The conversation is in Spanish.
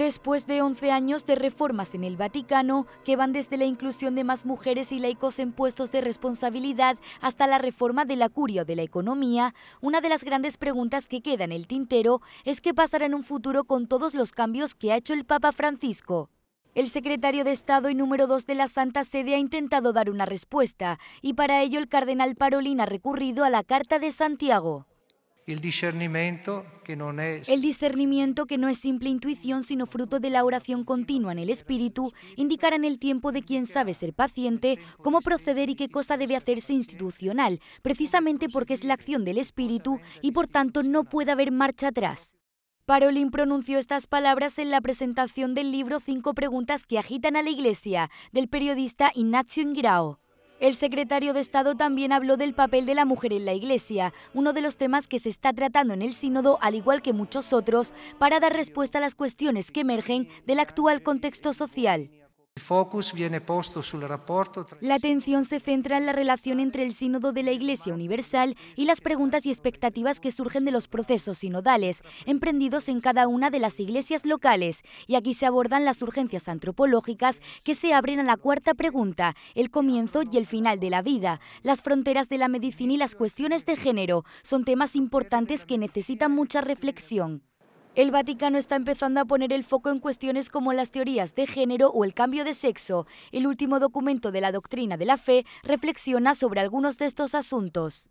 Después de 11 años de reformas en el Vaticano, que van desde la inclusión de más mujeres y laicos en puestos de responsabilidad hasta la reforma de la curia o de la economía, una de las grandes preguntas que queda en el tintero es qué pasará en un futuro con todos los cambios que ha hecho el Papa Francisco. El secretario de Estado y número dos de la Santa Sede ha intentado dar una respuesta, y para ello el cardenal Parolin ha recurrido a la Carta de Santiago. El discernimiento que no es... simple intuición, sino fruto de la oración continua en el espíritu, indicará en el tiempo de quien sabe ser paciente, cómo proceder y qué cosa debe hacerse institucional, precisamente porque es la acción del espíritu y por tanto no puede haber marcha atrás. Parolin pronunció estas palabras en la presentación del libro Cinco preguntas que agitan a la Iglesia, del periodista Ignacio Ingrao. El secretario de Estado también habló del papel de la mujer en la Iglesia, uno de los temas que se está tratando en el sínodo, al igual que muchos otros, para dar respuesta a las cuestiones que emergen del actual contexto social. La atención se centra en la relación entre el sínodo de la Iglesia Universal y las preguntas y expectativas que surgen de los procesos sinodales emprendidos en cada una de las iglesias locales. Y aquí se abordan las urgencias antropológicas que se abren a la cuarta pregunta, el comienzo y el final de la vida, las fronteras de la medicina y las cuestiones de género. Son temas importantes que necesitan mucha reflexión. El Vaticano está empezando a poner el foco en cuestiones como las teorías de género o el cambio de sexo. El último documento de la doctrina de la fe reflexiona sobre algunos de estos asuntos.